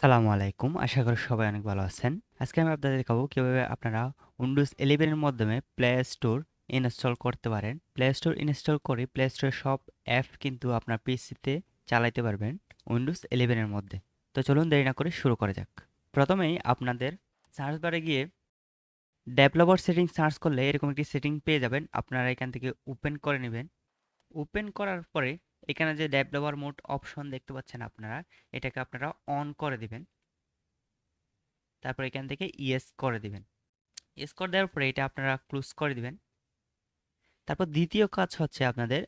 সালামু আলাইকুম আশা করি সবাই অনেক ভালো আছেন আজকে আমি আপনাদের দেখাবো কীভাবে আপনারা উইন্ডোজ ইলেভেনের মাধ্যমে প্লে স্টোর ইনস্টল করতে পারেন প্লে স্টোর ইনস্টল করে প্লে স্টোরের সব অ্যাপ কিন্তু আপনার পিসিতে চালাইতে পারবেন উইন্ডোজ ইলেভেনের মধ্যে তো চলুন দেরি না করে শুরু করা যাক প্রথমেই আপনাদের সার্চ বারে গিয়ে ডেভেলপার সেটিং সার্চ করলে এরকম একটি সেটিং পেয়ে যাবেন আপনারা এখান থেকে ওপেন করে নেবেন ওপেন করার পরে এখানে যে ডাবার মোড অপশন দেখতে পাচ্ছেন আপনারা এটাকে আপনারা অন করে দিবেন তারপর এখান থেকে ইয়েস করে দিবেন ইয়েস করে দেওয়ার পরে এটা আপনারা ক্লোজ করে দিবেন তারপর দ্বিতীয় কাজ হচ্ছে আপনাদের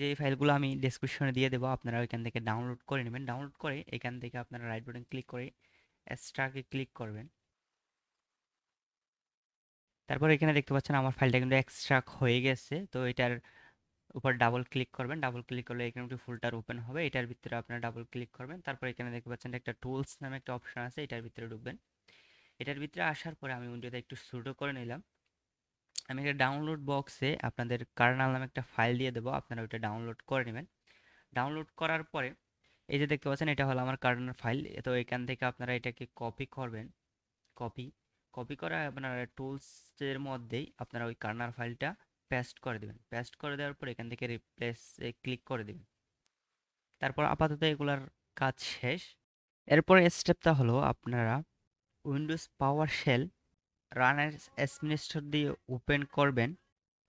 যে ফাইলগুলো আমি ডিসক্রিপশনে দিয়ে দেবো আপনারা ওইখান থেকে ডাউনলোড করে নেবেন ডাউনলোড করে এখান থেকে আপনারা রাইট বাটন ক্লিক করে এক্সট্রাকে ক্লিক করবেন তারপর এখানে দেখতে পাচ্ছেন আমার ফাইলটা কিন্তু এক্সট্রাক হয়ে গেছে তো এটার উপর ডাবল ক্লিক করবেন ডাবল ক্লিক করলে এখানে একটু ফুলটার ওপেন হবে এটার ভিতরে আপনার ডাবল ক্লিক করবেন তারপর এখানে দেখতে পাচ্ছেন একটা টুলস নামে একটা অপশন আছে এটার ভিতরে ঢুকবেন এটার ভিতরে আসার পরে আমি উইন্ডোতে একটু ছোটো করে নিলাম আমি একটা ডাউনলোড বক্সে আপনাদের কার্নাল নামে একটা ফাইল দিয়ে দেবো আপনারা ওইটা ডাউনলোড করে নেবেন ডাউনলোড করার পরে এই যে দেখতে পাচ্ছেন এটা হলো আমার কার্নাল ফাইল তো এখান থেকে আপনারা এটাকে কপি করবেন কপি কপি করা আপনারা টুলসের মধ্যেই আপনারা ওই কার্নার ফাইলটা পেস্ট করে দেবেন পেস্ট করে দেওয়ার পর এখান থেকে রিপ্লেসে ক্লিক করে দেবেন তারপর আপাতত এগুলার কাজ শেষ এরপর স্টেপটা হলো আপনারা উইন্ডোজ পাওয়ার শেল রানার অ্যাডমিনিস্টর দিয়ে ওপেন করবেন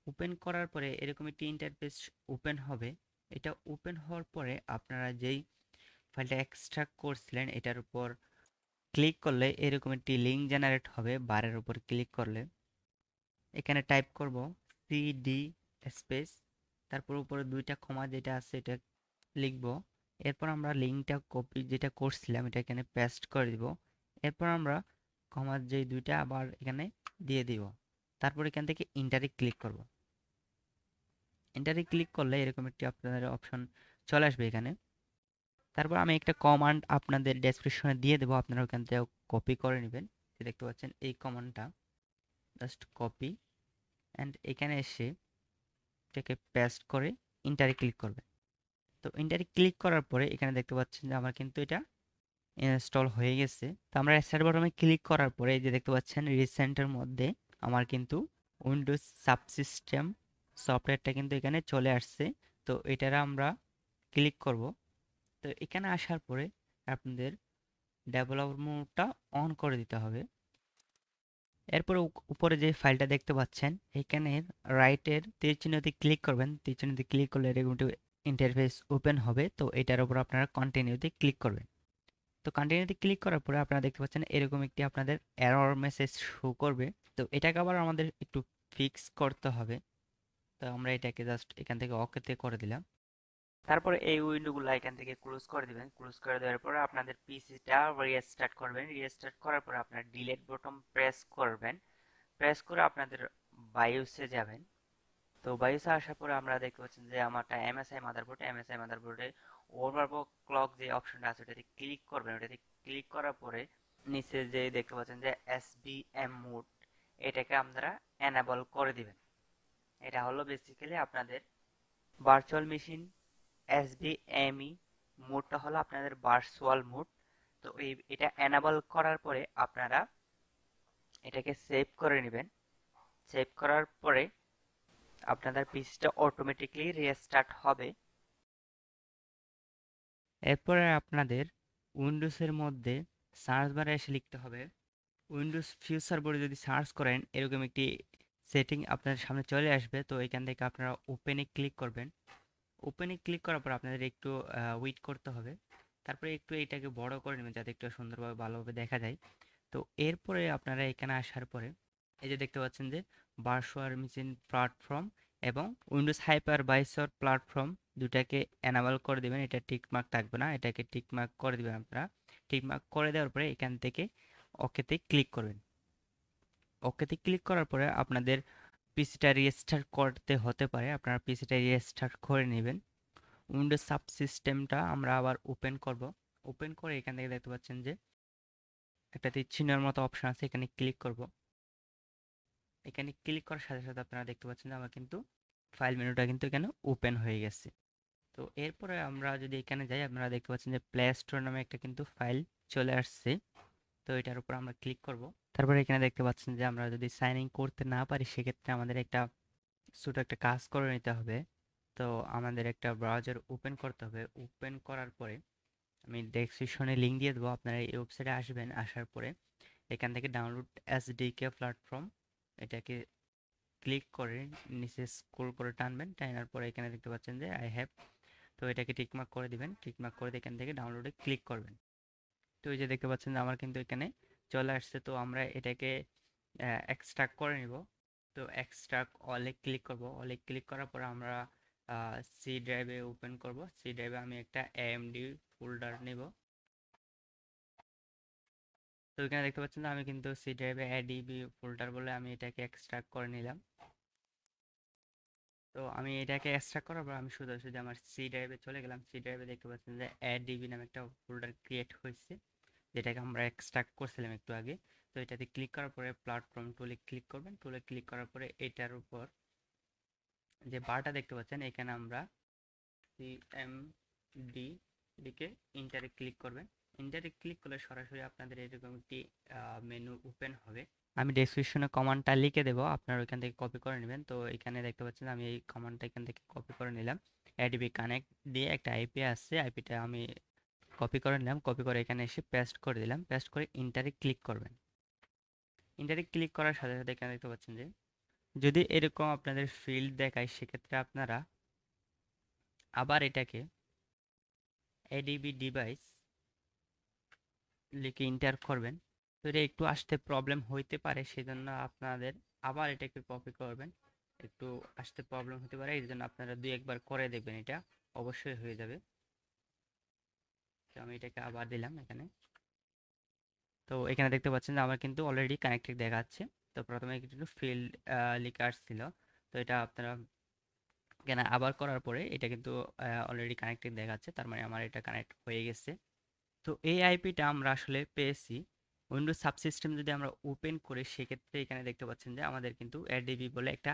ওপেন করার পরে এরকম একটি ইন্টারফেস ওপেন হবে এটা ওপেন হওয়ার পরে আপনারা যেই ফাইলটা এক্সট্রাক্ট করছিলেন এটার উপর ক্লিক করলে এরকম একটি লিঙ্ক জেনারেট হবে বারের উপর ক্লিক করলে এখানে টাইপ করবো ডি স্পেস তারপর উপরে দুইটা ক্ষমা যেটা আছে এটা লিখব এরপর আমরা লিঙ্কটা কপি যেটা করছিলাম এটা এখানে পেস্ট করে দিব এরপর আমরা ক্ষমা যে দুইটা আবার এখানে দিয়ে দিব তারপর এখান থেকে ইন্টারে ক্লিক করব ইন্টারে ক্লিক করলে এরকম একটি আপনাদের অপশন চলে আসবে এখানে তারপর আমি একটা কমান্ড আপনাদের ডেসক্রিপশনে দিয়ে দেবো আপনারা ওখান থেকে কপি করে নেবেন দেখতে পাচ্ছেন এই কমান্ডটা জাস্ট কপি অ্যান্ড এখানে এসে এটাকে পেস্ট করে ইন্টারে ক্লিক করবে তো ইন্টারে ক্লিক করার পরে এখানে দেখতে পাচ্ছেন যে আমার কিন্তু এটা ইনস্টল হয়ে গেছে তো আমরা অ্যাসার বটমে ক্লিক করার পরে যে দেখতে পাচ্ছেন রিসেন্টের মধ্যে আমার কিন্তু উইন্ডোজ সাবসিস্টেম সফটওয়্যারটা কিন্তু এখানে চলে আসছে তো এটারা আমরা ক্লিক করব তো এখানে আসার পরে আপনাদের ডেভেলপ মোডটা অন করে দিতে হবে এরপর উপরে যে ফাইলটা দেখতে পাচ্ছেন এখানে রাইটের তীর চিহ্নতে ক্লিক করবেন তীর চিহ্নতে ক্লিক করলে এরকম একটি ইন্টারফেস ওপেন হবে তো এটার উপর আপনারা কন্টিনিউতে ক্লিক করবেন তো কন্টিনিউতে ক্লিক করার পরে আপনারা দেখতে পাচ্ছেন এরকম একটি আপনাদের এরর মেসেজ শো করবে তো এটাকে আবার আমাদের একটু ফিক্স করতে হবে তো আমরা এটাকে জাস্ট এখান থেকে অকেতে করে দিলাম তারপরে এই উইন্ডোগুলো এখান থেকে ক্লোজ করে দেবেন ক্লোজ করে দেওয়ার পরে আপনাদের পিসিটা রিস্টার্ট করবেন রিস্টার্ট করার পর আপনার ডিলেট বটম প্রেস করবেন প্রেস করে আপনাদের বায়োসে যাবেন তো বায়োসে আসার পরে আমরা দেখতে পাচ্ছেন যে আমারটা এমএসআই মাদারবোর্ড এমএসআই মাদারবোর্ডে ওভারবো ক্লক যে অপশনটা আছে ওটাতে ক্লিক করবেন ওটাতে ক্লিক করার পরে নিচে যে দেখতে পাচ্ছেন যে এসবিএম মোড এটাকে আপনারা এনাবল করে দিবেন এটা হলো বেসিক্যালি আপনাদের ভার্চুয়াল মেশিন এসবিএমই e মোডটা হলো আপনাদের ভার্চুয়াল মোড তো এই এটা এনাবল করার পরে আপনারা এটাকে সেভ করে নেবেন সেভ করার পরে আপনাদের পিসটা অটোমেটিকলি রিস্টার্ট হবে এরপরে আপনাদের উইন্ডোজের মধ্যে সার্চ বারে এসে লিখতে হবে উইন্ডোজ ফিউচার বোর্ডে যদি সার্চ করেন এরকম একটি সেটিং আপনাদের সামনে চলে আসবে তো এখান থেকে আপনারা ওপেনে ক্লিক করবেন ওপেনে ক্লিক করার পর আপনাদের একটু ওয়েট করতে হবে তারপরে একটু এটাকে বড় করে নেবেন যাতে একটু সুন্দরভাবে ভালোভাবে দেখা যায় তো এরপরে আপনারা এখানে আসার পরে এই যে দেখতে পাচ্ছেন যে বার্সোয়ার মেশিন প্ল্যাটফর্ম এবং উইন্ডোজ হাইপার বাইসর প্ল্যাটফর্ম দুটাকে অ্যানাবল করে দেবেন এটা টিকমার্ক থাকবে না এটাকে টিকমার্ক করে দেবেন আপনারা টিকমার্ক করে দেওয়ার পরে এখান থেকে ওকেতে ক্লিক করবেন ওকেতে ক্লিক করার পরে আপনাদের পিসিটা রেজিস্টার করতে হতে পারে আপনারা পিসিটা রেজিস্টার করে নেবেন উইন্ডোজ সাব সিস্টেমটা আমরা আবার ওপেন করব ওপেন করে এখান থেকে দেখতে পাচ্ছেন যে একটা চিহ্নের মতো অপশান আছে এখানে ক্লিক করব এখানে ক্লিক করার সাথে সাথে আপনারা দেখতে পাচ্ছেন যে আমার কিন্তু ফাইল মেনুটা কিন্তু এখানে ওপেন হয়ে গেছে তো এরপরে আমরা যদি এখানে যাই আপনারা দেখতে পাচ্ছেন যে প্লে স্টোর নামে একটা কিন্তু ফাইল চলে আসছে তো এটার উপর আমরা ক্লিক করব তারপরে এখানে দেখতে পাচ্ছেন যে আমরা যদি সাইন ইন করতে না পারি সেক্ষেত্রে আমাদের একটা ছোটো একটা কাজ করে নিতে হবে তো আমাদের একটা ব্রাউজার ওপেন করতে হবে ওপেন করার পরে আমি ডেসক্রিপশনে লিঙ্ক দিয়ে দেবো আপনারা এই ওয়েবসাইটে আসবেন আসার পরে এখান থেকে ডাউনলোড এস কে প্ল্যাটফর্ম এটাকে ক্লিক করে নিচে স্ক্রোল করে টানবেন টানার পরে এখানে দেখতে পাচ্ছেন যে আই হ্যাভ তো এটাকে টিকমার্ক করে দিবেন টিকমার্ক করে এখান থেকে ডাউনলোডে ক্লিক করবেন তো ওই যে দেখতে পাচ্ছেন আমার কিন্তু এখানে চলে আসছে তো আমরা এটাকে এক্সট্রাক্ট করে নিব তো এক্সট্রাক্ট অলে ক্লিক করব অলে ক্লিক করার পর আমরা সি ড্রাইভে ওপেন করব সি ড্রাইভে আমি একটা এএমডি ফোল্ডার নেব তো এখানে দেখতে পাচ্ছেন আমি কিন্তু সি ড্রাইভে এডিবি ফোল্ডার বলে আমি এটাকে এক্সট্রাক্ট করে নিলাম তো আমি এটাকে এক্সট্রাক করার পর আমি শুধু আমার সি ড্রাইভে চলে গেলাম সি ড্রাইভে দেখতে পাচ্ছেন যে এডিবি নামে একটা ফোল্ডার ক্রিয়েট হয়েছে যেটাকে আমরা এক্সট্রাক্ট করছিলাম একটু আগে তো এটাতে ক্লিক করার পরে প্ল্যাটফর্ম টুলে ক্লিক করবেন টুলে ক্লিক করার পরে এটার উপর যে বারটা দেখতে পাচ্ছেন এখানে আমরা সি এম ডি দিকে ইন্টারে ক্লিক করবেন ইন্টারে ক্লিক করলে সরাসরি আপনাদের এরকম একটি মেনু ওপেন হবে আমি ডেসক্রিপশনে কমান্ডটা লিখে দেব আপনারা ওইখান থেকে কপি করে নেবেন তো এখানে দেখতে পাচ্ছেন আমি এই কমান্ডটা এখান থেকে কপি করে নিলাম এডিবি কানেক্ট দিয়ে একটা আইপি আসছে আইপিটা আমি কপি করে নিলাম কপি করে এখানে এসে পেস্ট করে দিলাম পেস্ট করে ইন্টারে ক্লিক করবেন ইন্টারে ক্লিক করার সাথে সাথে এখানে দেখতে পাচ্ছেন যে যদি এরকম আপনাদের ফিল্ড দেখায় সেক্ষেত্রে আপনারা আবার এটাকে এডিবি ডিভাইস লিখে ইন্টার করবেন তো এটা একটু আসতে প্রবলেম হইতে পারে সেজন্য আপনাদের আবার এটাকে কপি করবেন একটু আসতে প্রবলেম হতে পারে এই জন্য আপনারা দুই একবার করে দেখবেন এটা অবশ্যই হয়ে যাবে তো আমি এটাকে আবার দিলাম এখানে তো এখানে দেখতে পাচ্ছেন যে আমার কিন্তু অলরেডি কানেক্টেড দেখাচ্ছে তো প্রথমে কিন্তু ফিল্ড লিকার ছিল তো এটা আপনারা কেন আবার করার পরে এটা কিন্তু অলরেডি কানেক্টেড দেখাচ্ছে তার মানে আমার এটা কানেক্ট হয়ে গেছে তো এই আইপিটা আমরা আসলে পেয়েছি উইন্ডোজ সাবসিস্টেম যদি আমরা ওপেন করে সেক্ষেত্রে এখানে দেখতে পাচ্ছেন যে আমাদের কিন্তু এডিবি বলে একটা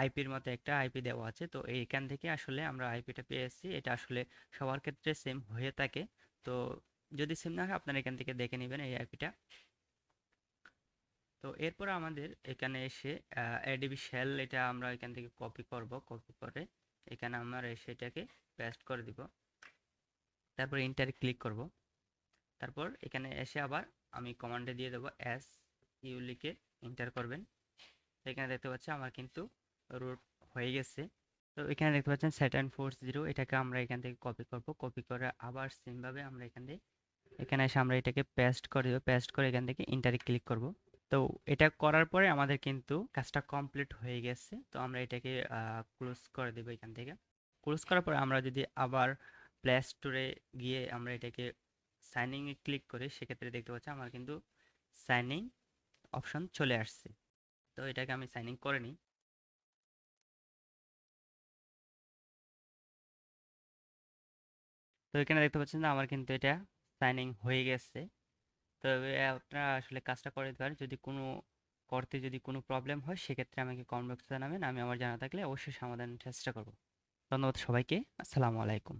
আইপির মতো একটা আইপি দেওয়া আছে তো এইখান থেকে আসলে আমরা আইপিটা পেয়ে এসেছি এটা আসলে সবার ক্ষেত্রে সেম হয়ে থাকে তো যদি সেম না হয় আপনারা এখান থেকে দেখে নেবেন এই আইপিটা তো এরপর আমাদের এখানে এসে এডিবি শেল এটা আমরা এখান থেকে কপি করব কপি করে এখানে আমরা এসে এটাকে পেস্ট করে দিব তারপর ইন্টারে ক্লিক করব তারপর এখানে এসে আবার আমি কমান্ডে দিয়ে দেবো অ্যাস ইউ লিখে এন্টার করবেন এখানে দেখতে পাচ্ছি আমার কিন্তু রুট হয়ে গেছে তো এখানে দেখতে পাচ্ছেন স্যাটার্ন ফোর জিরো এটাকে আমরা এখান থেকে কপি করব কপি করে আবার সেমভাবে আমরা এখান থেকে এখানে এসে আমরা এটাকে পেস্ট করে দেবো পেস্ট করে এখান থেকে ইন্টারে ক্লিক করব তো এটা করার পরে আমাদের কিন্তু কাজটা কমপ্লিট হয়ে গেছে তো আমরা এটাকে ক্লোজ করে দেবো এখান থেকে ক্লোজ করার পরে আমরা যদি আবার প্লে স্টোরে গিয়ে আমরা এটাকে সাইনিং এ ক্লিক করে সেক্ষেত্রে দেখতে পাচ্ছি আমার কিন্তু সাইনিং অপশন চলে আসছে তো এটাকে আমি সাইনিং করে নিই তো এখানে দেখতে পাচ্ছেন যে আমার কিন্তু এটা সাইনিং হয়ে গেছে তো আপনারা আসলে কাজটা করে দিতে পারেন যদি কোনো করতে যদি কোনো প্রবলেম হয় সেক্ষেত্রে আমাকে কমেন্ট বক্সে জানাবেন আমি আমার জানা থাকলে অবশ্যই সমাধানের চেষ্টা করব ধন্যবাদ সবাইকে আসসালামু আলাইকুম